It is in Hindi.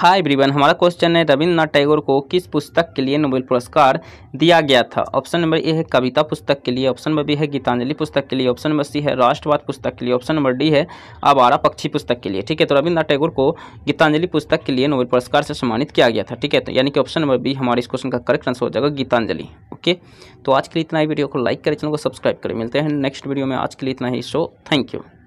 हाय एवरीवन हमारा क्वेश्चन है रविन्द्रनाथ टैगोर को किस पुस्तक के लिए नोबेल पुरस्कार दिया गया था ऑप्शन नंबर ए है कविता पुस्तक के लिए ऑप्शन नंबर बी है गीतांजलि पुस्तक के लिए ऑप्शन नंबर सी है राष्ट्रवाद पुस्तक के लिए ऑप्शन नंबर डी है आवारा पक्षी पुस्तक के लिए ठीक है तो रविन्द्रनाथ टैगोर को गीतांजलि पुस्तक के लिए नोबेल पुरस्कार से सम्मानित किया गया था ठीक है तो यानी कि ऑप्शन नंबर बी हमारे इस क्वेश्चन का करेक्ट आंसर हो जाएगा गीतांजलि ओके तो आज के लिए इतना ही वीडियो को लाइक करें चैनल को सब्सक्राइब करें मिलते हैं नेक्स्ट वीडियो में आज के लिए इतना ही शो थैंक यू